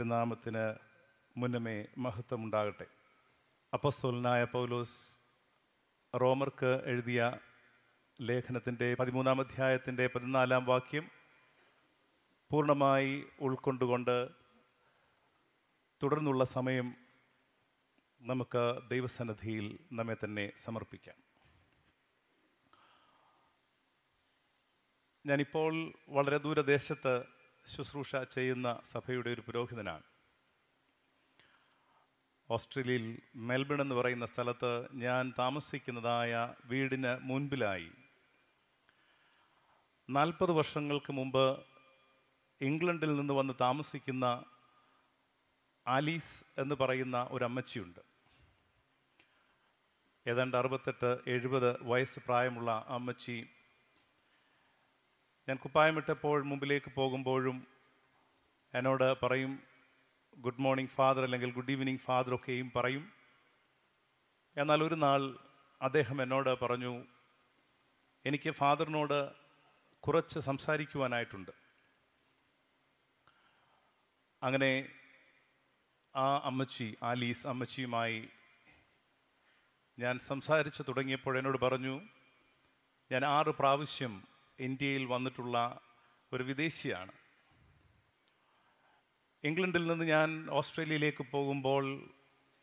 തിരുനാമത്തിന് മുന്നമേ മഹത്വമുണ്ടാകട്ടെ അപ്പസ്തോലനായ പൗലോസ് റോമർക്ക് എഴുതിയ ലേഖനത്തിൻ്റെ പതിമൂന്നാം അധ്യായത്തിൻ്റെ പതിനാലാം വാക്യം പൂർണ്ണമായി ഉൾക്കൊണ്ടുകൊണ്ട് തുടർന്നുള്ള സമയം നമുക്ക് ദൈവസന്നിധിയിൽ നമ്മെ തന്നെ സമർപ്പിക്കാം ഞാനിപ്പോൾ വളരെ ദൂരദേശത്ത് ശുശ്രൂഷ ചെയ്യുന്ന സഭയുടെ ഒരു പുരോഹിതനാണ് ഓസ്ട്രേലിയയിൽ മെൽബൺ എന്ന് പറയുന്ന സ്ഥലത്ത് ഞാൻ താമസിക്കുന്നതായ വീടിന് മുൻപിലായി നാൽപ്പത് വർഷങ്ങൾക്ക് മുമ്പ് ഇംഗ്ലണ്ടിൽ നിന്ന് വന്ന് താമസിക്കുന്ന ആലീസ് എന്ന് പറയുന്ന ഒരു അമ്മച്ചിയുണ്ട് ഏതാണ്ട് അറുപത്തെട്ട് എഴുപത് വയസ്സ് പ്രായമുള്ള അമ്മച്ചി ഞാൻ കുപ്പായമിട്ടപ്പോൾ മുമ്പിലേക്ക് പോകുമ്പോഴും എന്നോട് പറയും ഗുഡ് മോർണിംഗ് ഫാദർ അല്ലെങ്കിൽ ഗുഡ് ഈവനിങ് ഫാദർ ഒക്കെയും പറയും എന്നാൽ ഒരു നാൾ അദ്ദേഹം എന്നോട് പറഞ്ഞു എനിക്ക് ഫാദറിനോട് കുറച്ച് സംസാരിക്കുവാനായിട്ടുണ്ട് അങ്ങനെ ആ അമ്മച്ചി ആലീസ് അമ്മച്ചിയുമായി ഞാൻ സംസാരിച്ച് തുടങ്ങിയപ്പോൾ എന്നോട് പറഞ്ഞു ഞാൻ ആറ് പ്രാവശ്യം ഇന്ത്യയിൽ വന്നിട്ടുള്ള ഒരു വിദേശിയാണ് ഇംഗ്ലണ്ടിൽ നിന്ന് ഞാൻ ഓസ്ട്രേലിയയിലേക്ക് പോകുമ്പോൾ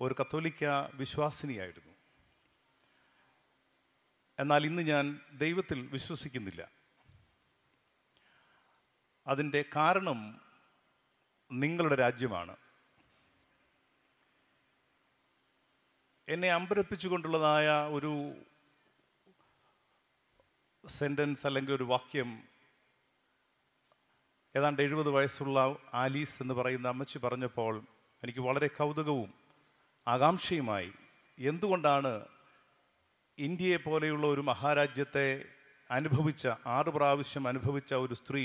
ഒരു കത്തോലിക്ക വിശ്വാസിനിയായിരുന്നു എന്നാൽ ഇന്ന് ഞാൻ ദൈവത്തിൽ വിശ്വസിക്കുന്നില്ല അതിൻ്റെ കാരണം നിങ്ങളുടെ രാജ്യമാണ് എന്നെ അമ്പരപ്പിച്ചുകൊണ്ടുള്ളതായ ഒരു സെൻറ്റൻസ് അല്ലെങ്കിൽ ഒരു വാക്യം ഏതാണ്ട് എഴുപത് വയസ്സുള്ള ആലീസ് എന്ന് പറയുന്ന അമ്മച്ചി പറഞ്ഞപ്പോൾ എനിക്ക് വളരെ കൗതുകവും ആകാംക്ഷയുമായി എന്തുകൊണ്ടാണ് ഇന്ത്യയെ പോലെയുള്ള ഒരു മഹാരാജ്യത്തെ അനുഭവിച്ച ആറ് പ്രാവശ്യം അനുഭവിച്ച ഒരു സ്ത്രീ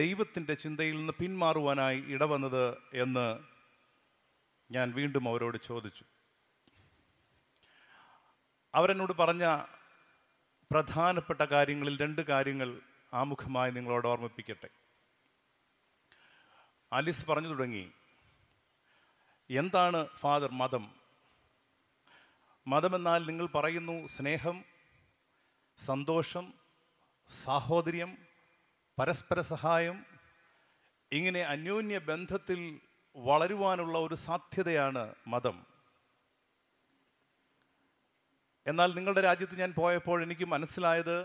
ദൈവത്തിൻ്റെ ചിന്തയിൽ നിന്ന് പിന്മാറുവാനായി ഇടവന്നത് എന്ന് ഞാൻ വീണ്ടും അവരോട് ചോദിച്ചു അവരെന്നോട് പറഞ്ഞ പ്രധാനപ്പെട്ട കാര്യങ്ങളിൽ രണ്ട് കാര്യങ്ങൾ ആമുഖമായി നിങ്ങളോട് ഓർമ്മിപ്പിക്കട്ടെ അലിസ് പറഞ്ഞു തുടങ്ങി എന്താണ് ഫാദർ മതം മതമെന്നാൽ നിങ്ങൾ പറയുന്നു സ്നേഹം സന്തോഷം സാഹോദര്യം പരസ്പര സഹായം ഇങ്ങനെ അന്യോന്യ ബന്ധത്തിൽ വളരുവാനുള്ള ഒരു സാധ്യതയാണ് മതം എന്നാൽ നിങ്ങളുടെ രാജ്യത്ത് ഞാൻ പോയപ്പോൾ എനിക്ക് മനസ്സിലായത്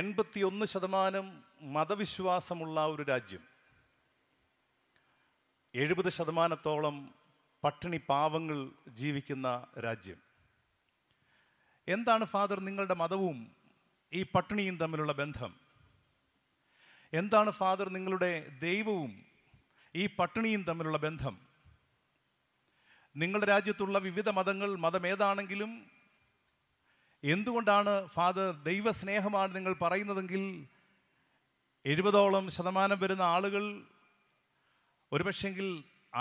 എൺപത്തിയൊന്ന് ശതമാനം മതവിശ്വാസമുള്ള ഒരു രാജ്യം എഴുപത് ശതമാനത്തോളം പട്ടിണി പാവങ്ങൾ ജീവിക്കുന്ന രാജ്യം എന്താണ് ഫാദർ നിങ്ങളുടെ മതവും ഈ പട്ടിണിയും തമ്മിലുള്ള ബന്ധം എന്താണ് ഫാദർ നിങ്ങളുടെ ദൈവവും ഈ പട്ടിണിയും തമ്മിലുള്ള ബന്ധം നിങ്ങളുടെ രാജ്യത്തുള്ള വിവിധ മതങ്ങൾ മതമേതാണെങ്കിലും എന്തുകൊണ്ടാണ് ഫാദർ ദൈവസ്നേഹമാണ് നിങ്ങൾ പറയുന്നതെങ്കിൽ എഴുപതോളം ശതമാനം വരുന്ന ആളുകൾ ഒരുപക്ഷെങ്കിൽ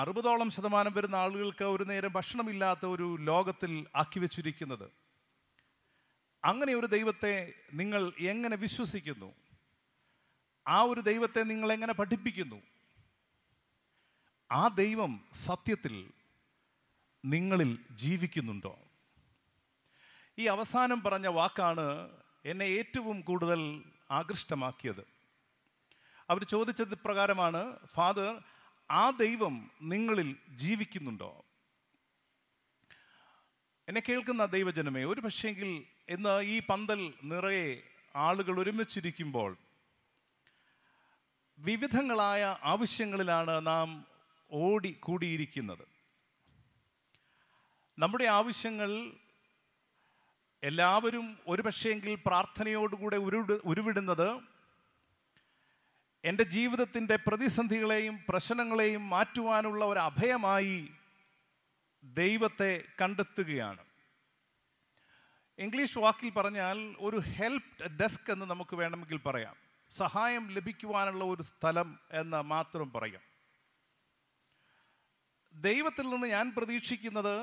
അറുപതോളം ശതമാനം വരുന്ന ആളുകൾക്ക് ഒരു നേരം ഭക്ഷണമില്ലാത്ത ഒരു ലോകത്തിൽ ആക്കി വച്ചിരിക്കുന്നത് അങ്ങനെ ഒരു ദൈവത്തെ നിങ്ങൾ എങ്ങനെ വിശ്വസിക്കുന്നു ആ ഒരു ദൈവത്തെ നിങ്ങൾ എങ്ങനെ പഠിപ്പിക്കുന്നു ആ ദൈവം സത്യത്തിൽ നിങ്ങളിൽ ജീവിക്കുന്നുണ്ടോ ഈ അവസാനം പറഞ്ഞ വാക്കാണ് എന്നെ ഏറ്റവും കൂടുതൽ ആകൃഷ്ടമാക്കിയത് അവർ ചോദിച്ചത് പ്രകാരമാണ് ഫാദർ ആ ദൈവം നിങ്ങളിൽ ജീവിക്കുന്നുണ്ടോ എന്നെ കേൾക്കുന്ന ദൈവജനമേ ഒരു പക്ഷേങ്കിൽ ഇന്ന് ഈ പന്തൽ നിറയെ ആളുകൾ ഒരുമിച്ചിരിക്കുമ്പോൾ വിവിധങ്ങളായ ആവശ്യങ്ങളിലാണ് നാം ഓടി കൂടിയിരിക്കുന്നത് നമ്മുടെ ആവശ്യങ്ങൾ എല്ലാവരും ഒരു പക്ഷേയെങ്കിൽ പ്രാർത്ഥനയോടുകൂടെ ഉരുവിട ഉരുവിടുന്നത് എൻ്റെ ജീവിതത്തിൻ്റെ പ്രതിസന്ധികളെയും പ്രശ്നങ്ങളെയും മാറ്റുവാനുള്ള ഒരു അഭയമായി ദൈവത്തെ കണ്ടെത്തുകയാണ് ഇംഗ്ലീഷ് വാക്കിൽ പറഞ്ഞാൽ ഒരു ഹെൽപ്പ് ഡെസ്ക് എന്ന് നമുക്ക് വേണമെങ്കിൽ പറയാം സഹായം ലഭിക്കുവാനുള്ള ഒരു സ്ഥലം എന്ന് മാത്രം പറയാം ദൈവത്തിൽ നിന്ന് ഞാൻ പ്രതീക്ഷിക്കുന്നത്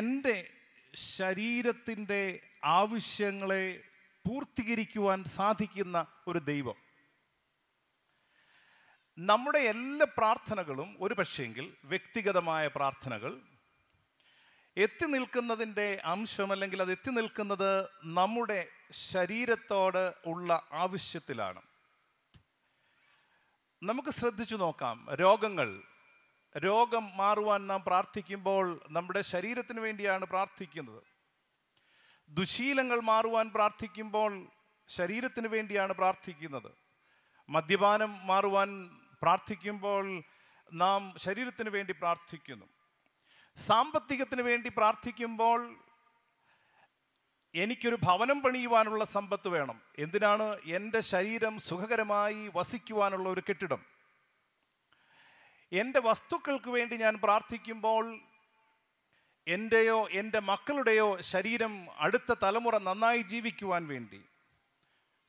എൻ്റെ ശരീരത്തിൻ്റെ ആവശ്യങ്ങളെ പൂർത്തീകരിക്കുവാൻ സാധിക്കുന്ന ഒരു ദൈവം നമ്മുടെ എല്ലാ പ്രാർത്ഥനകളും ഒരു പക്ഷേങ്കിൽ വ്യക്തിഗതമായ പ്രാർത്ഥനകൾ എത്തി നിൽക്കുന്നതിൻ്റെ അംശം അല്ലെങ്കിൽ അത് എത്തി നിൽക്കുന്നത് നമ്മുടെ ശരീരത്തോട് ഉള്ള ആവശ്യത്തിലാണ് നമുക്ക് ശ്രദ്ധിച്ചു നോക്കാം രോഗങ്ങൾ രോഗം മാറുവാൻ നാം പ്രാർത്ഥിക്കുമ്പോൾ നമ്മുടെ ശരീരത്തിന് വേണ്ടിയാണ് പ്രാർത്ഥിക്കുന്നത് ദുശീലങ്ങൾ മാറുവാൻ പ്രാർത്ഥിക്കുമ്പോൾ ശരീരത്തിന് വേണ്ടിയാണ് പ്രാർത്ഥിക്കുന്നത് മദ്യപാനം മാറുവാൻ പ്രാർത്ഥിക്കുമ്പോൾ നാം ശരീരത്തിന് വേണ്ടി പ്രാർത്ഥിക്കുന്നു സാമ്പത്തികത്തിന് വേണ്ടി പ്രാർത്ഥിക്കുമ്പോൾ എനിക്കൊരു ഭവനം പണിയുവാനുള്ള സമ്പത്ത് വേണം എന്തിനാണ് എൻ്റെ ശരീരം സുഖകരമായി വസിക്കുവാനുള്ള ഒരു കെട്ടിടം എൻ്റെ വസ്തുക്കൾക്ക് വേണ്ടി ഞാൻ പ്രാർത്ഥിക്കുമ്പോൾ എൻ്റെയോ എൻ്റെ മക്കളുടെയോ ശരീരം അടുത്ത തലമുറ നന്നായി ജീവിക്കുവാൻ വേണ്ടി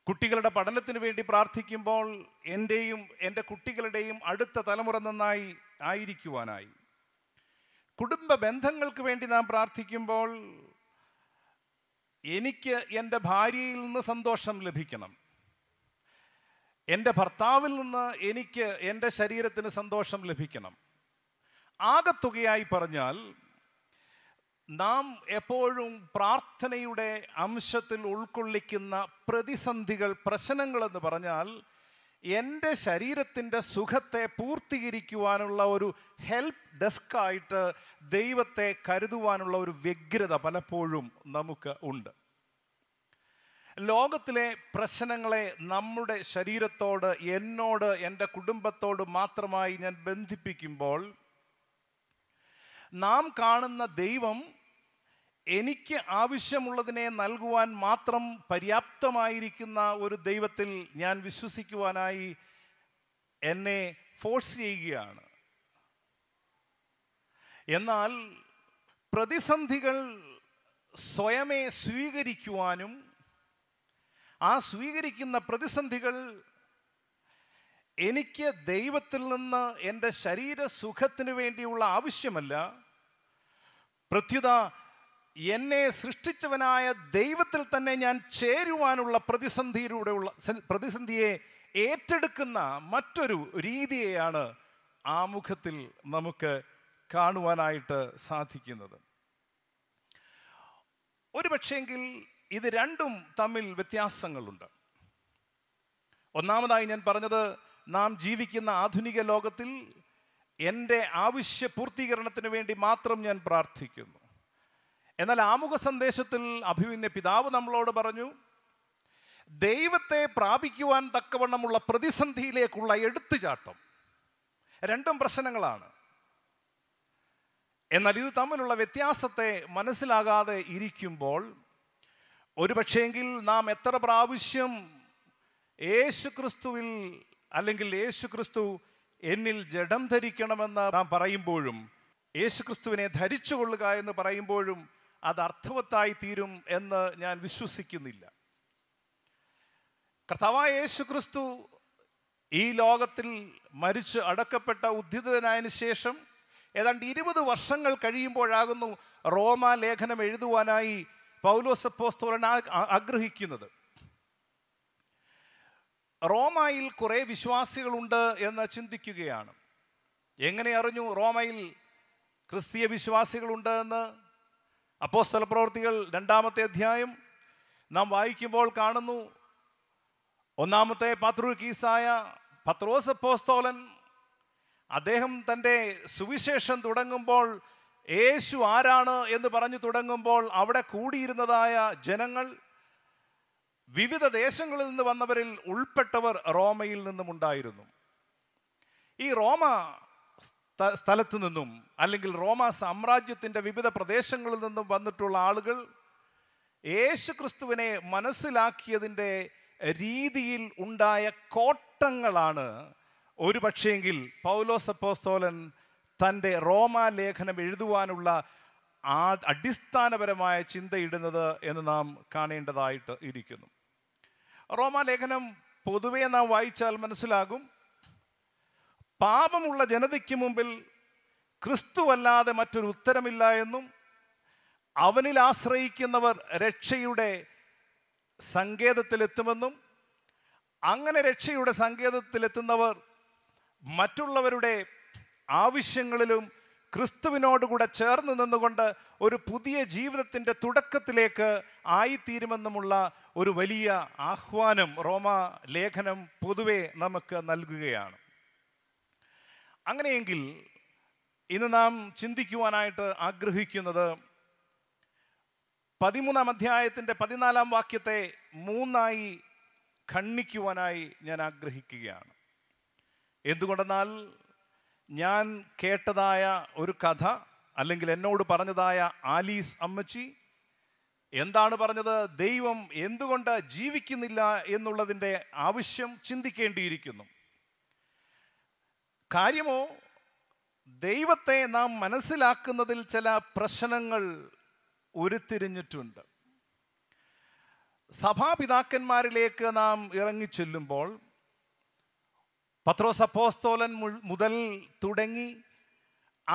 കുട്ടികളുടെ പഠനത്തിന് വേണ്ടി പ്രാർത്ഥിക്കുമ്പോൾ എൻ്റെയും എൻ്റെ കുട്ടികളുടെയും അടുത്ത തലമുറ നന്നായി ആയിരിക്കുവാനായി കുടുംബ ബന്ധങ്ങൾക്ക് വേണ്ടി നാം പ്രാർത്ഥിക്കുമ്പോൾ എനിക്ക് എൻ്റെ ഭാര്യയിൽ നിന്ന് സന്തോഷം ലഭിക്കണം എൻ്റെ ഭർത്താവിൽ നിന്ന് എനിക്ക് എൻ്റെ ശരീരത്തിന് സന്തോഷം ലഭിക്കണം ആകത്തുകയായി പറഞ്ഞാൽ നാം എപ്പോഴും പ്രാർത്ഥനയുടെ അംശത്തിൽ ഉൾക്കൊള്ളിക്കുന്ന പ്രതിസന്ധികൾ പ്രശ്നങ്ങളെന്ന് പറഞ്ഞാൽ എൻ്റെ ശരീരത്തിൻ്റെ സുഖത്തെ പൂർത്തീകരിക്കുവാനുള്ള ഒരു ഹെൽപ്പ് ഡെസ്ക് ആയിട്ട് ദൈവത്തെ കരുതുവാനുള്ള ഒരു വ്യഗ്രത പലപ്പോഴും നമുക്ക് ഉണ്ട് ലോകത്തിലെ പ്രശ്നങ്ങളെ നമ്മുടെ ശരീരത്തോട് എന്നോട് എൻ്റെ കുടുംബത്തോട് മാത്രമായി ഞാൻ ബന്ധിപ്പിക്കുമ്പോൾ നാം കാണുന്ന ദൈവം എനിക്ക് ആവശ്യമുള്ളതിനെ നൽകുവാൻ മാത്രം പര്യാപ്തമായിരിക്കുന്ന ഒരു ദൈവത്തിൽ ഞാൻ വിശ്വസിക്കുവാനായി എന്നെ ഫോഴ്സ് ചെയ്യുകയാണ് എന്നാൽ പ്രതിസന്ധികൾ സ്വയമേ സ്വീകരിക്കുവാനും ആ സ്വീകരിക്കുന്ന പ്രതിസന്ധികൾ എനിക്ക് ദൈവത്തിൽ നിന്ന് എൻ്റെ ശരീരസുഖത്തിന് വേണ്ടിയുള്ള ആവശ്യമല്ല പ്രത്യുത എന്നെ സൃഷ്ടിച്ചവനായ ദൈവത്തിൽ തന്നെ ഞാൻ ചേരുവാനുള്ള പ്രതിസന്ധിയിലൂടെയുള്ള പ്രതിസന്ധിയെ ഏറ്റെടുക്കുന്ന മറ്റൊരു രീതിയെയാണ് ആമുഖത്തിൽ നമുക്ക് കാണുവാനായിട്ട് സാധിക്കുന്നത് ഒരു പക്ഷേങ്കിൽ ഇത് രണ്ടും തമ്മിൽ വ്യത്യാസങ്ങളുണ്ട് ഒന്നാമതായി ഞാൻ പറഞ്ഞത് നാം ജീവിക്കുന്ന ആധുനിക ലോകത്തിൽ എൻ്റെ ആവശ്യ പൂർത്തീകരണത്തിന് വേണ്ടി മാത്രം ഞാൻ പ്രാർത്ഥിക്കുന്നു എന്നാൽ ആമുഖ സന്ദേശത്തിൽ അഭിവിന്യ പിതാവ് നമ്മളോട് പറഞ്ഞു ദൈവത്തെ പ്രാപിക്കുവാൻ തക്കവണ്ണമുള്ള പ്രതിസന്ധിയിലേക്കുള്ള എടുത്തുചാട്ടം രണ്ടും പ്രശ്നങ്ങളാണ് എന്നാൽ ഇത് തമ്മിലുള്ള വ്യത്യാസത്തെ മനസ്സിലാകാതെ ഇരിക്കുമ്പോൾ ഒരു പക്ഷേങ്കിൽ നാം എത്ര പ്രാവശ്യം യേശു ക്രിസ്തുവിൽ അല്ലെങ്കിൽ യേശു ക്രിസ്തു എന്നിൽ ജഡം ധരിക്കണമെന്ന് നാം പറയുമ്പോഴും യേശു ക്രിസ്തുവിനെ ധരിച്ചു കൊള്ളുക എന്ന് പറയുമ്പോഴും അത് അർത്ഥവത്തായി തീരും എന്ന് ഞാൻ വിശ്വസിക്കുന്നില്ല കർത്താവായ യേശു ക്രിസ്തു ഈ ലോകത്തിൽ മരിച്ച് അടക്കപ്പെട്ട ഉദ്ധിതനായതിനു ശേഷം ഏതാണ്ട് ഇരുപത് വർഷങ്ങൾ കഴിയുമ്പോഴാകുന്നു റോമ ലേഖനം എഴുതുവാനായി പൗലോസ് പൗലോസപ്പോസ്തോലൻ ആഗ്രഹിക്കുന്നത് റോമയിൽ കുറേ വിശ്വാസികളുണ്ട് എന്ന് ചിന്തിക്കുകയാണ് എങ്ങനെ അറിഞ്ഞു റോമയിൽ ക്രിസ്തീയ വിശ്വാസികളുണ്ട് എന്ന് അപ്പോസ്തല പ്രവർത്തികൾ രണ്ടാമത്തെ അധ്യായം നാം വായിക്കുമ്പോൾ കാണുന്നു ഒന്നാമത്തെ പത്രുക്കീസായ പത്രോസ് പോസ്തോലൻ അദ്ദേഹം തൻ്റെ സുവിശേഷം തുടങ്ങുമ്പോൾ യേശു ആരാണ് എന്ന് പറഞ്ഞു തുടങ്ങുമ്പോൾ അവിടെ കൂടിയിരുന്നതായ ജനങ്ങൾ വിവിധ ദേശങ്ങളിൽ നിന്ന് വന്നവരിൽ ഉൾപ്പെട്ടവർ റോമയിൽ നിന്നും ഉണ്ടായിരുന്നു ഈ റോമ സ്ഥലത്തു നിന്നും അല്ലെങ്കിൽ റോമ സാമ്രാജ്യത്തിൻ്റെ വിവിധ പ്രദേശങ്ങളിൽ നിന്നും വന്നിട്ടുള്ള ആളുകൾ യേശു ക്രിസ്തുവിനെ മനസ്സിലാക്കിയതിൻ്റെ രീതിയിൽ ഉണ്ടായ കോട്ടങ്ങളാണ് ഒരു പക്ഷേങ്കിൽ പൗലോസപ്പോസ്തോലൻ തൻ്റെ ലേഖനം എഴുതുവാനുള്ള ആ അടിസ്ഥാനപരമായ ചിന്തയിടുന്നത് എന്ന് നാം കാണേണ്ടതായിട്ട് ഇരിക്കുന്നു റോമാ ലേഖനം പൊതുവേ നാം വായിച്ചാൽ മനസ്സിലാകും പാപമുള്ള ജനതയ്ക്ക് മുമ്പിൽ ക്രിസ്തുവല്ലാതെ മറ്റൊരു ഉത്തരമില്ല എന്നും അവനിൽ ആശ്രയിക്കുന്നവർ രക്ഷയുടെ സങ്കേതത്തിലെത്തുമെന്നും അങ്ങനെ രക്ഷയുടെ സങ്കേതത്തിലെത്തുന്നവർ മറ്റുള്ളവരുടെ ആവശ്യങ്ങളിലും ക്രിസ്തുവിനോടുകൂടെ ചേർന്ന് നിന്നുകൊണ്ട് ഒരു പുതിയ ജീവിതത്തിൻ്റെ തുടക്കത്തിലേക്ക് ആയിത്തീരുമെന്നുമുള്ള ഒരു വലിയ ആഹ്വാനം റോമ ലേഖനം പൊതുവെ നമുക്ക് നൽകുകയാണ് അങ്ങനെയെങ്കിൽ ഇന്ന് നാം ചിന്തിക്കുവാനായിട്ട് ആഗ്രഹിക്കുന്നത് പതിമൂന്നാം അധ്യായത്തിൻ്റെ പതിനാലാം വാക്യത്തെ മൂന്നായി ഖണ്ണിക്കുവാനായി ഞാൻ ആഗ്രഹിക്കുകയാണ് എന്തുകൊണ്ടെന്നാൽ ഞാൻ കേട്ടതായ ഒരു കഥ അല്ലെങ്കിൽ എന്നോട് പറഞ്ഞതായ ആലീസ് അമ്മച്ചി എന്താണ് പറഞ്ഞത് ദൈവം എന്തുകൊണ്ട് ജീവിക്കുന്നില്ല എന്നുള്ളതിൻ്റെ ആവശ്യം ചിന്തിക്കേണ്ടിയിരിക്കുന്നു കാര്യമോ ദൈവത്തെ നാം മനസ്സിലാക്കുന്നതിൽ ചില പ്രശ്നങ്ങൾ ഉരുത്തിരിഞ്ഞിട്ടുണ്ട് സഭാപിതാക്കന്മാരിലേക്ക് നാം ഇറങ്ങിച്ചെല്ലുമ്പോൾ പത്രോസ് അപ്പോസ്തോലൻ മുതൽ തുടങ്ങി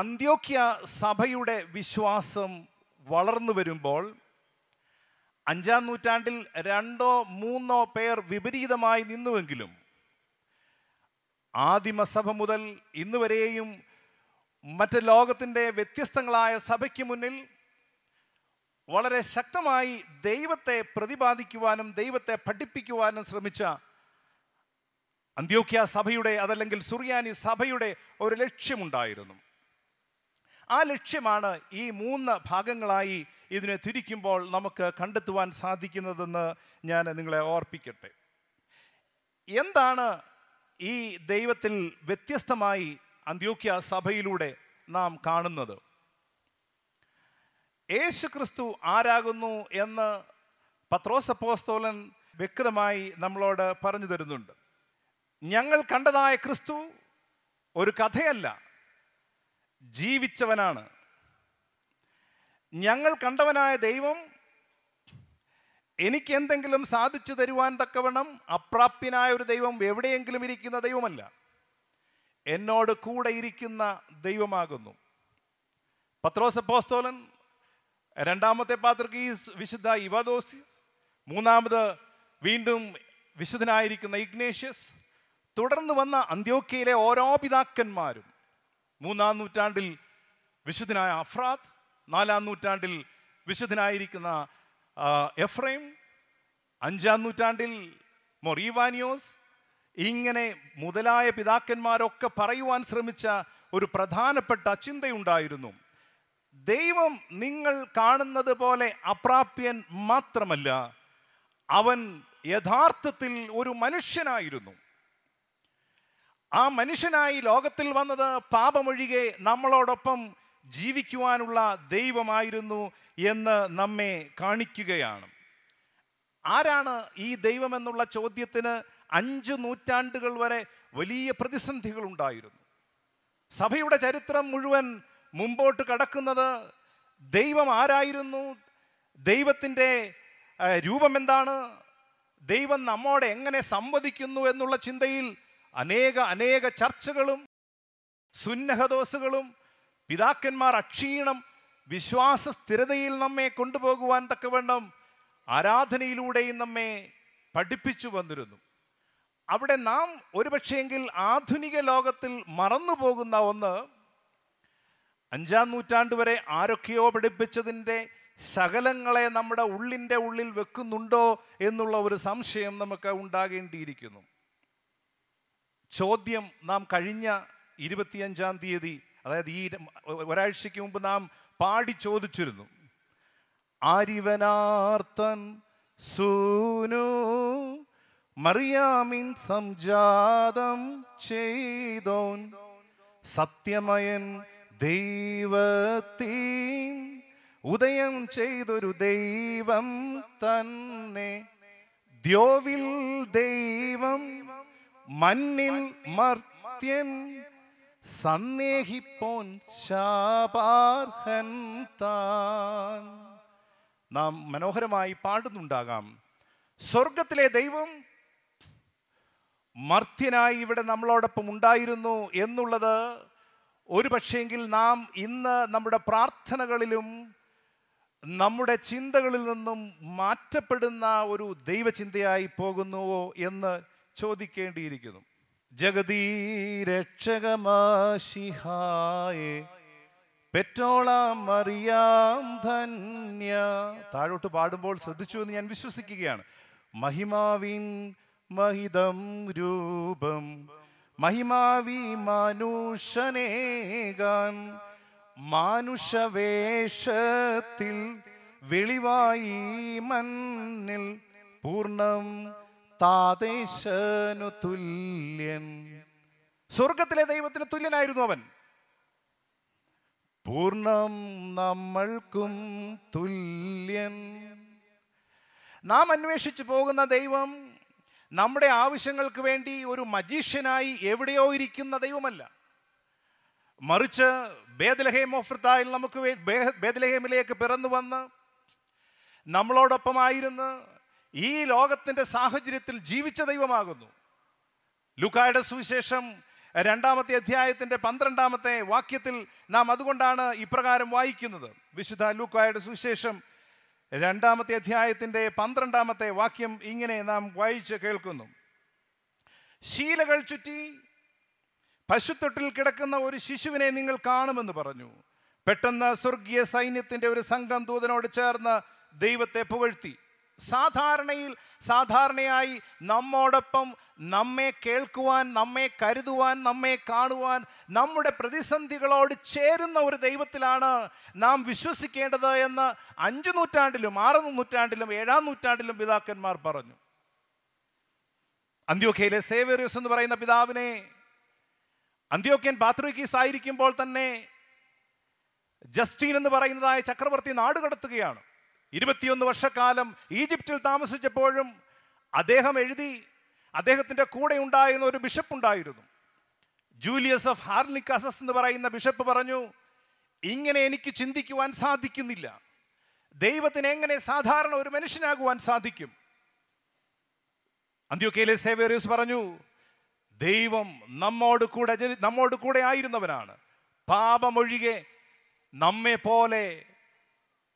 അന്ത്യോക്യ സഭയുടെ വിശ്വാസം വളർന്നു വരുമ്പോൾ അഞ്ചാം നൂറ്റാണ്ടിൽ രണ്ടോ മൂന്നോ പേർ വിപരീതമായി നിന്നുവെങ്കിലും ആദിമസഭ മുതൽ ഇന്ന് വരെയും മറ്റ് ലോകത്തിൻ്റെ വ്യത്യസ്തങ്ങളായ സഭയ്ക്ക് മുന്നിൽ വളരെ ശക്തമായി ദൈവത്തെ പ്രതിപാദിക്കുവാനും ദൈവത്തെ പഠിപ്പിക്കുവാനും ശ്രമിച്ച അന്ത്യോക്യ സഭയുടെ അതല്ലെങ്കിൽ സുറിയാനി സഭയുടെ ഒരു ലക്ഷ്യമുണ്ടായിരുന്നു ആ ലക്ഷ്യമാണ് ഈ മൂന്ന് ഭാഗങ്ങളായി ഇതിനെ തിരിക്കുമ്പോൾ നമുക്ക് കണ്ടെത്തുവാൻ സാധിക്കുന്നതെന്ന് ഞാൻ നിങ്ങളെ ഓർപ്പിക്കട്ടെ എന്താണ് ഈ ദൈവത്തിൽ വ്യത്യസ്തമായി അന്ത്യോക്യ സഭയിലൂടെ നാം കാണുന്നത് യേശു ക്രിസ്തു ആരാകുന്നു എന്ന് പത്രോസപ്പോസ്തോലൻ വ്യക്തമായി നമ്മളോട് പറഞ്ഞു തരുന്നുണ്ട് ഞങ്ങൾ കണ്ടതായ ക്രിസ്തു ഒരു കഥയല്ല ജീവിച്ചവനാണ് ഞങ്ങൾ കണ്ടവനായ ദൈവം എനിക്ക് എന്തെങ്കിലും സാധിച്ചു തരുവാൻ തക്കവണ്ണം അപ്രാപ്യനായ ഒരു ദൈവം എവിടെയെങ്കിലും ഇരിക്കുന്ന ദൈവമല്ല എന്നോട് കൂടെ ഇരിക്കുന്ന ദൈവമാകുന്നു പത്രോസ് പോസ്തോലൻ രണ്ടാമത്തെ പാത്രീസ് വിശുദ്ധ ഇവാദോസിസ് മൂന്നാമത് വീണ്ടും വിശുദ്ധനായിരിക്കുന്ന ഇഗ്നേഷ്യസ് തുടർന്ന് വന്ന അന്ത്യോക്കയിലെ ഓരോ പിതാക്കന്മാരും മൂന്നാം നൂറ്റാണ്ടിൽ വിശുദ്ധനായ അഫ്രാദ് നാലാം നൂറ്റാണ്ടിൽ വിശുദ്ധനായിരിക്കുന്ന എഫ്രൈം അഞ്ചാം നൂറ്റാണ്ടിൽ മൊറീവാനിയോസ് ഇങ്ങനെ മുതലായ പിതാക്കന്മാരൊക്കെ പറയുവാൻ ശ്രമിച്ച ഒരു പ്രധാനപ്പെട്ട ചിന്തയുണ്ടായിരുന്നു ദൈവം നിങ്ങൾ കാണുന്നത് പോലെ അപ്രാപ്യൻ മാത്രമല്ല അവൻ യഥാർത്ഥത്തിൽ ഒരു മനുഷ്യനായിരുന്നു ആ മനുഷ്യനായി ലോകത്തിൽ വന്നത് പാപമൊഴികെ നമ്മളോടൊപ്പം ജീവിക്കുവാനുള്ള ദൈവമായിരുന്നു എന്ന് നമ്മെ കാണിക്കുകയാണ് ആരാണ് ഈ ദൈവമെന്നുള്ള ചോദ്യത്തിന് അഞ്ച് നൂറ്റാണ്ടുകൾ വരെ വലിയ പ്രതിസന്ധികൾ ഉണ്ടായിരുന്നു സഭയുടെ ചരിത്രം മുഴുവൻ മുമ്പോട്ട് കടക്കുന്നത് ദൈവം ആരായിരുന്നു ദൈവത്തിൻ്റെ രൂപമെന്താണ് ദൈവം നമ്മോട് എങ്ങനെ സംവദിക്കുന്നു എന്നുള്ള ചിന്തയിൽ അനേക അനേക ചർച്ചകളും സുന്നഹദോസുകളും പിതാക്കന്മാർ അക്ഷീണം വിശ്വാസ സ്ഥിരതയിൽ നമ്മെ കൊണ്ടുപോകുവാൻ തക്കവണ്ണം ആരാധനയിലൂടെയും നമ്മെ പഠിപ്പിച്ചു വന്നിരുന്നു അവിടെ നാം ഒരുപക്ഷെയെങ്കിൽ ആധുനിക ലോകത്തിൽ മറന്നു പോകുന്ന ഒന്ന് അഞ്ചാം നൂറ്റാണ്ട് വരെ ആരൊക്കെയോ പഠിപ്പിച്ചതിൻ്റെ ശകലങ്ങളെ നമ്മുടെ ഉള്ളിൻ്റെ ഉള്ളിൽ വെക്കുന്നുണ്ടോ എന്നുള്ള ഒരു സംശയം നമുക്ക് ഉണ്ടാകേണ്ടിയിരിക്കുന്നു ചോദ്യം നാം കഴിഞ്ഞ ഇരുപത്തിയഞ്ചാം തീയതി അതായത് ഈ ഒരാഴ്ചയ്ക്ക് മുമ്പ് നാം പാടി ചോദിച്ചിരുന്നു ആരിവനാർത്തൻ സൂനു മറിയാമിൻ സംജാതം ചെയ്തോൻ സത്യമയൻ ദൈവത്തീൻ ഉദയം ചെയ്തൊരു ദൈവം തന്നെ ദ്യോവിൽ ദൈവം മന്നിൻ മർത്യൻ സന്ദേഹിപ്പോൻ ശാപാർഹൻ താൻ നാം മനോഹരമായി പാടുന്നുണ്ടാകാം സ്വർഗത്തിലെ ദൈവം മർത്യനായി ഇവിടെ നമ്മളോടൊപ്പം ഉണ്ടായിരുന്നു എന്നുള്ളത് ഒരു പക്ഷേങ്കിൽ നാം ഇന്ന് നമ്മുടെ പ്രാർത്ഥനകളിലും നമ്മുടെ ചിന്തകളിൽ നിന്നും മാറ്റപ്പെടുന്ന ഒരു ദൈവചിന്തയായി പോകുന്നുവോ എന്ന് ചോദിക്കേണ്ടിയിരിക്കുന്നു ജഗതീരക്ഷകമാശിഹായേ പെറ്റോളാം അറിയാം ധന്യ താഴോട്ട് പാടുമ്പോൾ ശ്രദ്ധിച്ചു എന്ന് ഞാൻ വിശ്വസിക്കുകയാണ് മഹിമാവിൻ മഹിതം രൂപം മഹിമാവി മനുഷ്യനേകാൻ മാനുഷവേഷത്തിൽ വെളിവായി മണ്ണിൽ പൂർണ്ണം താതേശനു തുല്യൻ സ്വർഗത്തിലെ ദൈവത്തിന് തുല്യനായിരുന്നു അവൻ പൂർണം നമ്മൾക്കും തുല്യൻ നാം അന്വേഷിച്ചു പോകുന്ന ദൈവം നമ്മുടെ ആവശ്യങ്ങൾക്ക് വേണ്ടി ഒരു മജീഷ്യനായി എവിടെയോ ഇരിക്കുന്ന ദൈവമല്ല മറിച്ച് ബേദലഹേം ഓഫർത്തായിൽ നമുക്ക് ബേദലഹേമിലേക്ക് പിറന്നു വന്ന് നമ്മളോടൊപ്പമായിരുന്ന് ഈ ലോകത്തിൻ്റെ സാഹചര്യത്തിൽ ജീവിച്ച ദൈവമാകുന്നു ലുക്കായുടെ സുവിശേഷം രണ്ടാമത്തെ അധ്യായത്തിൻ്റെ പന്ത്രണ്ടാമത്തെ വാക്യത്തിൽ നാം അതുകൊണ്ടാണ് ഇപ്രകാരം വായിക്കുന്നത് വിശുദ്ധ ലൂക്കായുടെ സുവിശേഷം രണ്ടാമത്തെ അധ്യായത്തിൻ്റെ പന്ത്രണ്ടാമത്തെ വാക്യം ഇങ്ങനെ നാം വായിച്ച് കേൾക്കുന്നു ശീലകൾ ചുറ്റി പശുത്തൊട്ടിൽ കിടക്കുന്ന ഒരു ശിശുവിനെ നിങ്ങൾ കാണുമെന്ന് പറഞ്ഞു പെട്ടെന്ന് സ്വർഗീയ സൈന്യത്തിൻ്റെ ഒരു സംഘം ദൂതനോട് ചേർന്ന് ദൈവത്തെ പുകഴ്ത്തി സാധാരണയിൽ സാധാരണയായി നമ്മോടൊപ്പം നമ്മെ കേൾക്കുവാൻ നമ്മെ കരുതുവാൻ നമ്മെ കാണുവാൻ നമ്മുടെ പ്രതിസന്ധികളോട് ചേരുന്ന ഒരു ദൈവത്തിലാണ് നാം വിശ്വസിക്കേണ്ടത് എന്ന് അഞ്ചു നൂറ്റാണ്ടിലും ആറ് നൂറ്റാണ്ടിലും ഏഴാം നൂറ്റാണ്ടിലും പിതാക്കന്മാർ പറഞ്ഞു അന്ത്യോഖ്യയിലെ സേവേറിയസ് എന്ന് പറയുന്ന പിതാവിനെ അന്ത്യോക്യൻ ബാത്രൂക്കീസ് ആയിരിക്കുമ്പോൾ തന്നെ ജസ്റ്റീൻ എന്ന് പറയുന്നതായ ചക്രവർത്തി നാടുകടത്തുകയാണ് ഇരുപത്തിയൊന്ന് വർഷക്കാലം ഈജിപ്തിൽ താമസിച്ചപ്പോഴും അദ്ദേഹം എഴുതി അദ്ദേഹത്തിൻ്റെ കൂടെ ഉണ്ടായിരുന്ന ഒരു ബിഷപ്പ് ഉണ്ടായിരുന്നു ജൂലിയസ് ഓഫ് ഹാർലിക്കാസസ് എന്ന് പറയുന്ന ബിഷപ്പ് പറഞ്ഞു ഇങ്ങനെ എനിക്ക് ചിന്തിക്കുവാൻ സാധിക്കുന്നില്ല ദൈവത്തിന് എങ്ങനെ സാധാരണ ഒരു മനുഷ്യനാകുവാൻ സാധിക്കും അന്ത്യോക്കയിലെ സേവേറിയസ് പറഞ്ഞു ദൈവം നമ്മോട് കൂടെ നമ്മോട് കൂടെ ആയിരുന്നവനാണ് പാപമൊഴികെ നമ്മെ പോലെ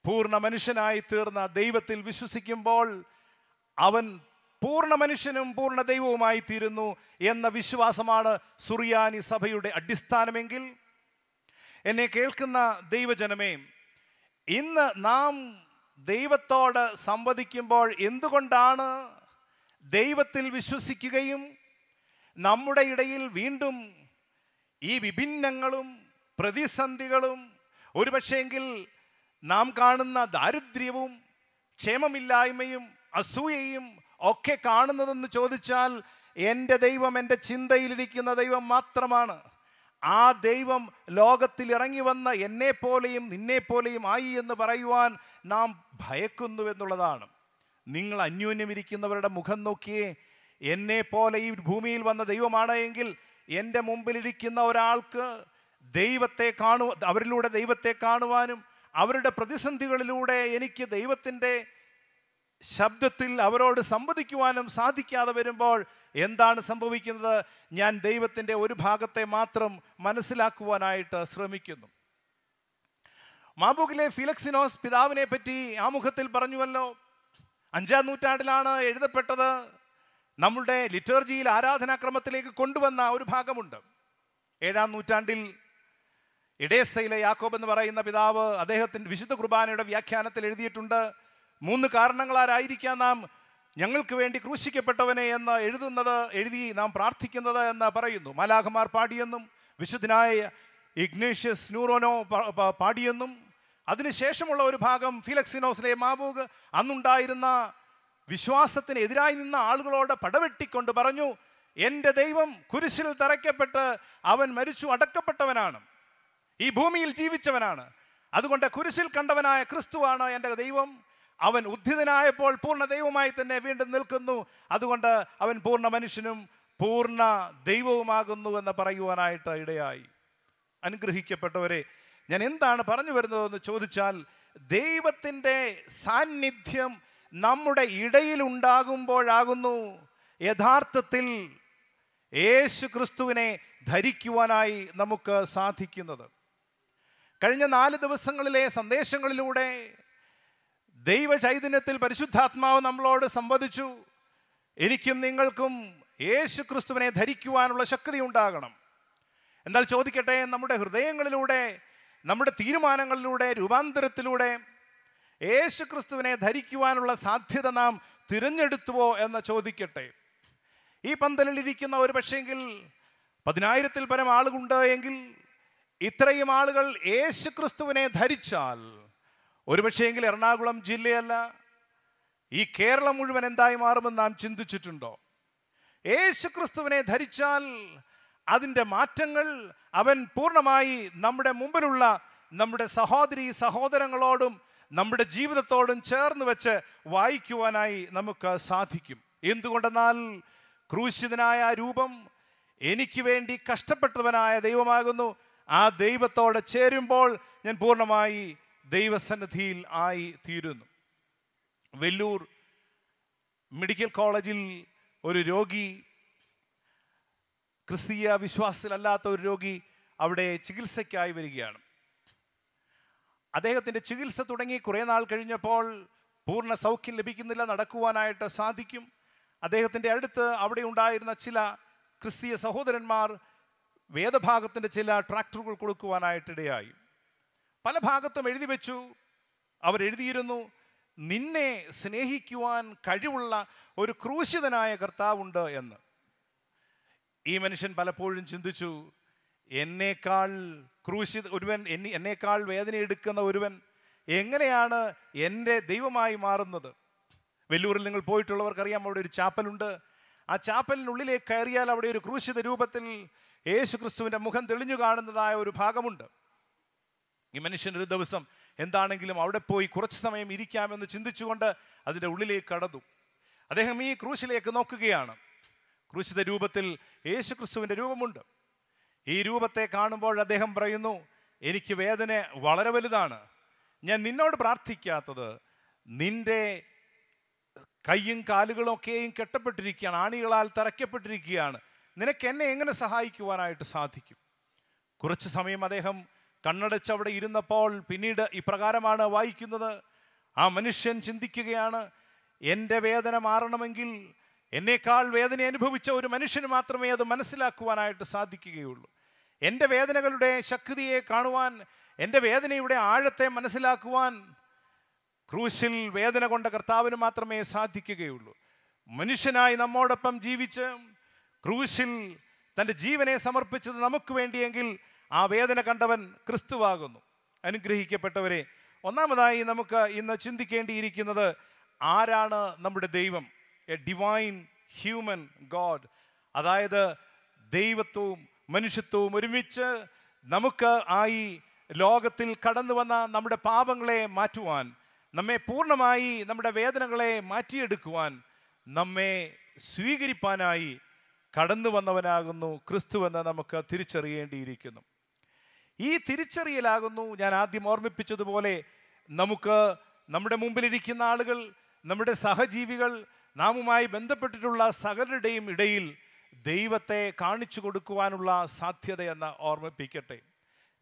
പൂർണ്ണ മനുഷ്യനായി തീർന്ന ദൈവത്തിൽ വിശ്വസിക്കുമ്പോൾ അവൻ പൂർണ്ണ മനുഷ്യനും പൂർണ്ണ ദൈവവുമായി തീരുന്നു എന്ന വിശ്വാസമാണ് സുറിയാനി സഭയുടെ അടിസ്ഥാനമെങ്കിൽ എന്നെ കേൾക്കുന്ന ദൈവജനമേ ഇന്ന് നാം ദൈവത്തോട് സംവദിക്കുമ്പോൾ എന്തുകൊണ്ടാണ് ദൈവത്തിൽ വിശ്വസിക്കുകയും നമ്മുടെ ഇടയിൽ വീണ്ടും ഈ വിഭിന്നങ്ങളും പ്രതിസന്ധികളും ഒരുപക്ഷെങ്കിൽ നാം കാണുന്ന ദാരിദ്ര്യവും ക്ഷേമമില്ലായ്മയും അസൂയയും ഒക്കെ കാണുന്നതെന്ന് ചോദിച്ചാൽ എൻ്റെ ദൈവം എൻ്റെ ചിന്തയിലിരിക്കുന്ന ദൈവം മാത്രമാണ് ആ ദൈവം ലോകത്തിൽ ഇറങ്ങി വന്ന എന്നെപ്പോലെയും നിന്നെപ്പോലെയും ആയി എന്ന് പറയുവാൻ നാം ഭയക്കുന്നു എന്നുള്ളതാണ് നിങ്ങൾ അന്യോന്യമിരിക്കുന്നവരുടെ മുഖം നോക്കിയേ എന്നെ പോലെ ഈ ഭൂമിയിൽ വന്ന ദൈവമാണ് എങ്കിൽ എൻ്റെ മുമ്പിലിരിക്കുന്ന ഒരാൾക്ക് ദൈവത്തെ കാണു അവരിലൂടെ ദൈവത്തെ കാണുവാനും അവരുടെ പ്രതിസന്ധികളിലൂടെ എനിക്ക് ദൈവത്തിൻ്റെ ശബ്ദത്തിൽ അവരോട് സംവദിക്കുവാനും സാധിക്കാതെ വരുമ്പോൾ എന്താണ് സംഭവിക്കുന്നത് ഞാൻ ദൈവത്തിൻ്റെ ഒരു ഭാഗത്തെ മാത്രം മനസ്സിലാക്കുവാനായിട്ട് ശ്രമിക്കുന്നു മാബൂക്കിലെ ഫിലക്സിനോസ് പിതാവിനെ പറ്റി ആമുഖത്തിൽ പറഞ്ഞുവല്ലോ അഞ്ചാം നൂറ്റാണ്ടിലാണ് എഴുതപ്പെട്ടത് നമ്മുടെ ലിറ്റർജിയിൽ ആരാധനാക്രമത്തിലേക്ക് കൊണ്ടുവന്ന ഒരു ഭാഗമുണ്ട് ഏഴാം നൂറ്റാണ്ടിൽ ഇടേസയിലെ യാക്കോബ് എന്ന് പറയുന്ന പിതാവ് അദ്ദേഹത്തിൻ്റെ വിശുദ്ധ കുർബാനയുടെ വ്യാഖ്യാനത്തിൽ എഴുതിയിട്ടുണ്ട് മൂന്ന് കാരണങ്ങളാരായിരിക്കാം നാം ഞങ്ങൾക്ക് വേണ്ടി ക്രൂശിക്കപ്പെട്ടവനെ എന്ന് എഴുതുന്നത് എഴുതി നാം പ്രാർത്ഥിക്കുന്നത് എന്ന് പറയുന്നു മാലാഖമാർ പാടിയെന്നും വിശുദ്ധനായ ഇഗ്നേഷ്യസ് ന്യൂറോനോ പാടിയെന്നും അതിനുശേഷമുള്ള ഒരു ഭാഗം ഫിലക്സിനോസിലെ മാബൂഗ് അന്നുണ്ടായിരുന്ന വിശ്വാസത്തിന് എതിരായി നിന്ന ആളുകളോട് പടവെട്ടിക്കൊണ്ട് പറഞ്ഞു എൻ്റെ ദൈവം കുരിശിൽ തറയ്ക്കപ്പെട്ട് അവൻ മരിച്ചു അടക്കപ്പെട്ടവനാണ് ഈ ഭൂമിയിൽ ജീവിച്ചവനാണ് അതുകൊണ്ട് കുരിശിൽ കണ്ടവനായ ക്രിസ്തുവാണ് എൻ്റെ ദൈവം അവൻ ഉദ്ധിതനായപ്പോൾ പൂർണ്ണ ദൈവമായി തന്നെ വീണ്ടും നിൽക്കുന്നു അതുകൊണ്ട് അവൻ പൂർണ്ണ മനുഷ്യനും പൂർണ്ണ ദൈവവുമാകുന്നു എന്ന് പറയുവാനായിട്ട് ഇടയായി അനുഗ്രഹിക്കപ്പെട്ടവരെ ഞാൻ എന്താണ് പറഞ്ഞു വരുന്നതെന്ന് ചോദിച്ചാൽ ദൈവത്തിൻ്റെ സാന്നിധ്യം നമ്മുടെ ഇടയിൽ ഉണ്ടാകുമ്പോഴാകുന്നു യഥാർത്ഥത്തിൽ യേശു ക്രിസ്തുവിനെ ധരിക്കുവാനായി നമുക്ക് സാധിക്കുന്നത് കഴിഞ്ഞ നാല് ദിവസങ്ങളിലെ സന്ദേശങ്ങളിലൂടെ ദൈവചൈതന്യത്തിൽ പരിശുദ്ധാത്മാവ് നമ്മളോട് സംവദിച്ചു എനിക്കും നിങ്ങൾക്കും യേശു ക്രിസ്തുവിനെ ധരിക്കുവാനുള്ള ശക്തി ഉണ്ടാകണം എന്നാൽ ചോദിക്കട്ടെ നമ്മുടെ ഹൃദയങ്ങളിലൂടെ നമ്മുടെ തീരുമാനങ്ങളിലൂടെ രൂപാന്തരത്തിലൂടെ യേശു ക്രിസ്തുവിനെ ധരിക്കുവാനുള്ള സാധ്യത നാം തിരഞ്ഞെടുത്തുവോ എന്ന് ചോദിക്കട്ടെ ഈ പന്തലിലിരിക്കുന്ന ഒരു പക്ഷേങ്കിൽ പതിനായിരത്തിൽ പരം ആളുകളുണ്ട് എങ്കിൽ ഇത്രയും ആളുകൾ യേശു ക്രിസ്തുവിനെ ധരിച്ചാൽ ഒരുപക്ഷെങ്കിൽ എറണാകുളം ജില്ലയല്ല ഈ കേരളം മുഴുവൻ എന്തായി മാറുമെന്ന് നാം ചിന്തിച്ചിട്ടുണ്ടോ യേശു ക്രിസ്തുവിനെ ധരിച്ചാൽ അതിൻ്റെ മാറ്റങ്ങൾ അവൻ പൂർണ്ണമായി നമ്മുടെ മുമ്പിലുള്ള നമ്മുടെ സഹോദരി സഹോദരങ്ങളോടും നമ്മുടെ ജീവിതത്തോടും ചേർന്ന് വെച്ച് വായിക്കുവാനായി നമുക്ക് സാധിക്കും എന്തുകൊണ്ടെന്നാൽ ക്രൂശിതനായ രൂപം എനിക്ക് വേണ്ടി കഷ്ടപ്പെട്ടവനായ ദൈവമാകുന്നു ആ ദൈവത്തോടെ ചേരുമ്പോൾ ഞാൻ പൂർണ്ണമായി ദൈവസന്നിധിയിൽ ആയി തീരുന്നു വെല്ലൂർ മെഡിക്കൽ കോളേജിൽ ഒരു രോഗി ക്രിസ്തീയ വിശ്വാസത്തിലല്ലാത്ത ഒരു രോഗി അവിടെ ചികിത്സയ്ക്കായി വരികയാണ് അദ്ദേഹത്തിൻ്റെ ചികിത്സ തുടങ്ങി കുറേ നാൾ കഴിഞ്ഞപ്പോൾ പൂർണ്ണ സൗഖ്യം ലഭിക്കുന്നില്ല നടക്കുവാനായിട്ട് സാധിക്കും അദ്ദേഹത്തിൻ്റെ അടുത്ത് അവിടെ ഉണ്ടായിരുന്ന ചില ക്രിസ്തീയ സഹോദരന്മാർ വേദഭാഗത്തിൻ്റെ ചില ട്രാക്ടറുകൾ കൊടുക്കുവാനായിട്ടിടയായി പല ഭാഗത്തും എഴുതി വെച്ചു അവരെഴുതിയിരുന്നു നിന്നെ സ്നേഹിക്കുവാൻ കഴിവുള്ള ഒരു ക്രൂശിതനായ കർത്താവുണ്ട് എന്ന് ഈ മനുഷ്യൻ പലപ്പോഴും ചിന്തിച്ചു എന്നേക്കാൾ ക്രൂശി ഒരുവൻ എന്നി എന്നേക്കാൾ വേദന എടുക്കുന്ന ഒരുവൻ എങ്ങനെയാണ് എൻ്റെ ദൈവമായി മാറുന്നത് വെല്ലൂരിൽ നിങ്ങൾ പോയിട്ടുള്ളവർക്കറിയാം അവിടെ ഒരു ചാപ്പലുണ്ട് ആ ചാപ്പലിനുള്ളിലേക്ക് കയറിയാൽ അവിടെ ഒരു ക്രൂശിത രൂപത്തിൽ യേശു ക്രിസ്തുവിൻ്റെ മുഖം തെളിഞ്ഞു കാണുന്നതായ ഒരു ഭാഗമുണ്ട് ഈ മനുഷ്യൻ ഒരു ദിവസം എന്താണെങ്കിലും അവിടെ പോയി കുറച്ച് സമയം ഇരിക്കാമെന്ന് ചിന്തിച്ചുകൊണ്ട് അതിൻ്റെ ഉള്ളിലേക്ക് കടന്നു അദ്ദേഹം ഈ ക്രൂശിലേക്ക് നോക്കുകയാണ് ക്രൂശിത രൂപത്തിൽ യേശു ക്രിസ്തുവിൻ്റെ രൂപമുണ്ട് ഈ രൂപത്തെ കാണുമ്പോൾ അദ്ദേഹം പറയുന്നു എനിക്ക് വേദന വളരെ വലുതാണ് ഞാൻ നിന്നോട് പ്രാർത്ഥിക്കാത്തത് നിൻ്റെ കൈയും കാലുകളൊക്കെയും കെട്ടപ്പെട്ടിരിക്കുകയാണ് ആണികളാൽ തറയ്ക്കപ്പെട്ടിരിക്കുകയാണ് നിനക്ക് എന്നെ എങ്ങനെ സഹായിക്കുവാനായിട്ട് സാധിക്കും കുറച്ച് സമയം അദ്ദേഹം കണ്ണടച്ച് അവിടെ ഇരുന്നപ്പോൾ പിന്നീട് ഇപ്രകാരമാണ് വായിക്കുന്നത് ആ മനുഷ്യൻ ചിന്തിക്കുകയാണ് എൻ്റെ വേദന മാറണമെങ്കിൽ എന്നേക്കാൾ വേദന അനുഭവിച്ച ഒരു മനുഷ്യന് മാത്രമേ അത് മനസ്സിലാക്കുവാനായിട്ട് സാധിക്കുകയുള്ളൂ എൻ്റെ വേദനകളുടെ ശക്തിയെ കാണുവാൻ എൻ്റെ വേദനയുടെ ആഴത്തെ മനസ്സിലാക്കുവാൻ ക്രൂശിൽ വേദന കൊണ്ട കർത്താവിന് മാത്രമേ സാധിക്കുകയുള്ളൂ മനുഷ്യനായി നമ്മോടൊപ്പം ജീവിച്ച് ക്രൂശിൽ തൻ്റെ ജീവനെ സമർപ്പിച്ചത് നമുക്ക് വേണ്ടിയെങ്കിൽ ആ വേദന കണ്ടവൻ ക്രിസ്തുവാകുന്നു അനുഗ്രഹിക്കപ്പെട്ടവരെ ഒന്നാമതായി നമുക്ക് ഇന്ന് ചിന്തിക്കേണ്ടിയിരിക്കുന്നത് ആരാണ് നമ്മുടെ ദൈവം എ ഡിവൈൻ ഹ്യൂമൻ ഗോഡ് അതായത് ദൈവത്വവും മനുഷ്യത്വവും ഒരുമിച്ച് നമുക്ക് ആയി ലോകത്തിൽ കടന്നു വന്ന നമ്മുടെ പാപങ്ങളെ മാറ്റുവാൻ നമ്മെ പൂർണ്ണമായി നമ്മുടെ വേദനകളെ മാറ്റിയെടുക്കുവാൻ നമ്മെ സ്വീകരിപ്പാനായി കടന്നു വന്നവനാകുന്നു ക്രിസ്തുവെന്ന് നമുക്ക് തിരിച്ചറിയേണ്ടിയിരിക്കുന്നു ഈ തിരിച്ചറിയലാകുന്നു ഞാൻ ആദ്യം ഓർമ്മിപ്പിച്ചതുപോലെ നമുക്ക് നമ്മുടെ മുമ്പിലിരിക്കുന്ന ആളുകൾ നമ്മുടെ സഹജീവികൾ നാമുമായി ബന്ധപ്പെട്ടിട്ടുള്ള സകലരുടെയും ഇടയിൽ ദൈവത്തെ കാണിച്ചു കൊടുക്കുവാനുള്ള സാധ്യതയെന്ന് ഓർമ്മിപ്പിക്കട്ടെ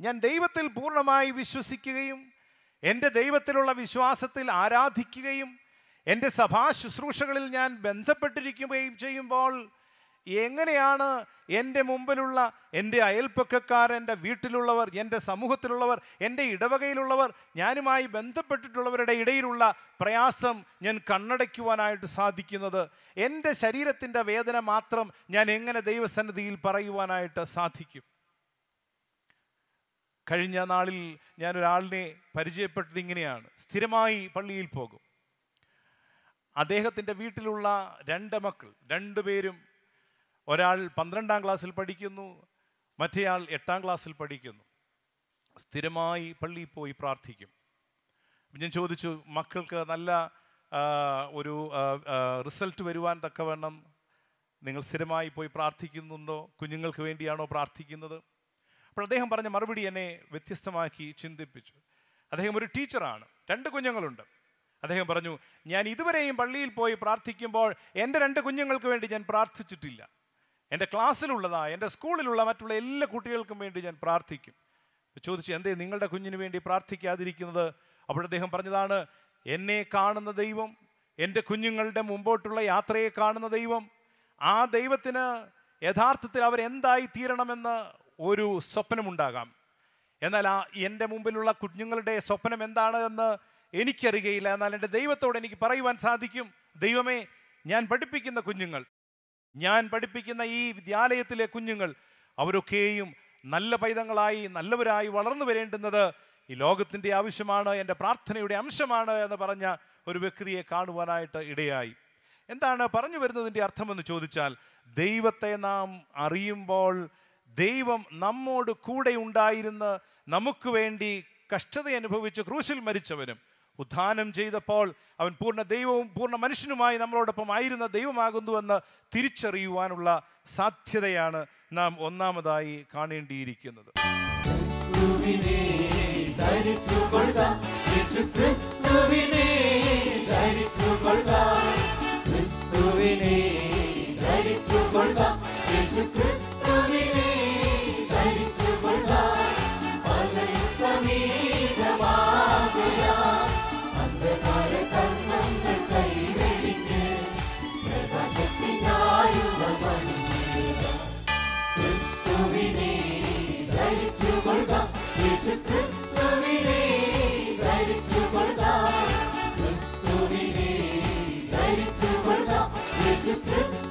ഞാൻ ദൈവത്തിൽ പൂർണ്ണമായി വിശ്വസിക്കുകയും എൻ്റെ ദൈവത്തിലുള്ള വിശ്വാസത്തിൽ ആരാധിക്കുകയും എൻ്റെ സഭാ ശുശ്രൂഷകളിൽ ഞാൻ ബന്ധപ്പെട്ടിരിക്കുകയും ചെയ്യുമ്പോൾ എങ്ങനെയാണ് എൻ്റെ മുമ്പിലുള്ള എൻ്റെ അയൽപ്പക്കക്കാർ എൻ്റെ വീട്ടിലുള്ളവർ എൻ്റെ സമൂഹത്തിലുള്ളവർ എൻ്റെ ഇടവകയിലുള്ളവർ ഞാനുമായി ബന്ധപ്പെട്ടിട്ടുള്ളവരുടെ ഇടയിലുള്ള പ്രയാസം ഞാൻ കണ്ണടയ്ക്കുവാനായിട്ട് സാധിക്കുന്നത് എൻ്റെ ശരീരത്തിൻ്റെ വേദന മാത്രം ഞാൻ എങ്ങനെ ദൈവസന്നിധിയിൽ പറയുവാനായിട്ട് സാധിക്കും കഴിഞ്ഞ നാളിൽ ഞാൻ പരിചയപ്പെട്ടത് ഇങ്ങനെയാണ് സ്ഥിരമായി പള്ളിയിൽ പോകും അദ്ദേഹത്തിൻ്റെ വീട്ടിലുള്ള രണ്ട് മക്കൾ രണ്ടുപേരും ഒരാൾ പന്ത്രണ്ടാം ക്ലാസ്സിൽ പഠിക്കുന്നു മറ്റേയാൾ എട്ടാം ക്ലാസ്സിൽ പഠിക്കുന്നു സ്ഥിരമായി പള്ളിയിൽ പോയി പ്രാർത്ഥിക്കും ഞാൻ ചോദിച്ചു മക്കൾക്ക് നല്ല ഒരു റിസൾട്ട് വരുവാൻ തക്കവണ്ണം നിങ്ങൾ സ്ഥിരമായി പോയി പ്രാർത്ഥിക്കുന്നുണ്ടോ കുഞ്ഞുങ്ങൾക്ക് വേണ്ടിയാണോ പ്രാർത്ഥിക്കുന്നത് അപ്പോൾ അദ്ദേഹം പറഞ്ഞ മറുപടി എന്നെ വ്യത്യസ്തമാക്കി ചിന്തിപ്പിച്ചു അദ്ദേഹം ഒരു ടീച്ചറാണ് രണ്ട് കുഞ്ഞുങ്ങളുണ്ട് അദ്ദേഹം പറഞ്ഞു ഞാൻ ഇതുവരെയും പള്ളിയിൽ പോയി പ്രാർത്ഥിക്കുമ്പോൾ എൻ്റെ രണ്ട് കുഞ്ഞുങ്ങൾക്ക് വേണ്ടി ഞാൻ പ്രാർത്ഥിച്ചിട്ടില്ല എൻ്റെ ക്ലാസ്സിലുള്ളതായ എൻ്റെ സ്കൂളിലുള്ള മറ്റുള്ള എല്ലാ കുട്ടികൾക്കും വേണ്ടി ഞാൻ പ്രാർത്ഥിക്കും ചോദിച്ചു എന്തേ നിങ്ങളുടെ കുഞ്ഞിന് വേണ്ടി പ്രാർത്ഥിക്കാതിരിക്കുന്നത് അദ്ദേഹം പറഞ്ഞതാണ് എന്നെ കാണുന്ന ദൈവം എൻ്റെ കുഞ്ഞുങ്ങളുടെ മുമ്പോട്ടുള്ള യാത്രയെ കാണുന്ന ദൈവം ആ ദൈവത്തിന് യഥാർത്ഥത്തിൽ അവരെന്തായി തീരണമെന്ന് ഒരു സ്വപ്നമുണ്ടാകാം എന്നാൽ ആ എൻ്റെ മുമ്പിലുള്ള കുഞ്ഞുങ്ങളുടെ സ്വപ്നം എന്താണ് എന്ന് എനിക്കറിയുകയില്ല എന്നാൽ എൻ്റെ ദൈവത്തോട് എനിക്ക് പറയുവാൻ സാധിക്കും ദൈവമേ ഞാൻ പഠിപ്പിക്കുന്ന കുഞ്ഞുങ്ങൾ ഞാൻ പഠിപ്പിക്കുന്ന ഈ വിദ്യാലയത്തിലെ കുഞ്ഞുങ്ങൾ അവരൊക്കെയും നല്ല പൈതങ്ങളായി നല്ലവരായി വളർന്നു വരേണ്ടുന്നത് ഈ ലോകത്തിൻ്റെ ആവശ്യമാണ് എൻ്റെ പ്രാർത്ഥനയുടെ അംശമാണ് എന്ന് പറഞ്ഞ ഒരു വ്യക്തിയെ കാണുവാനായിട്ട് ഇടയായി എന്താണ് പറഞ്ഞു വരുന്നതിൻ്റെ അർത്ഥമെന്ന് ചോദിച്ചാൽ ദൈവത്തെ നാം അറിയുമ്പോൾ ദൈവം നമ്മോട് കൂടെ ഉണ്ടായിരുന്ന് നമുക്ക് വേണ്ടി കഷ്ടത അനുഭവിച്ച് ക്രൂശിൽ മരിച്ചവനും ഉദ്ധാനം ചെയ്തപ്പോൾ അവൻ പൂർണ്ണ ദൈവവും പൂർണ്ണ മനുഷ്യനുമായി നമ്മളോടൊപ്പം ആയിരുന്ന ദൈവമാകുന്നുവെന്ന് തിരിച്ചറിയുവാനുള്ള സാധ്യതയാണ് നാം ഒന്നാമതായി കാണേണ്ടിയിരിക്കുന്നത് യേശു ക്രിസ്തു ക്രിസ്തുവിനെ ധരിച്ചു കൊടുക്കാം ക്രിസ്തുവിനെ ധരിച്ചു കൊടുക്കാം ക്രിസ്തുവിനെ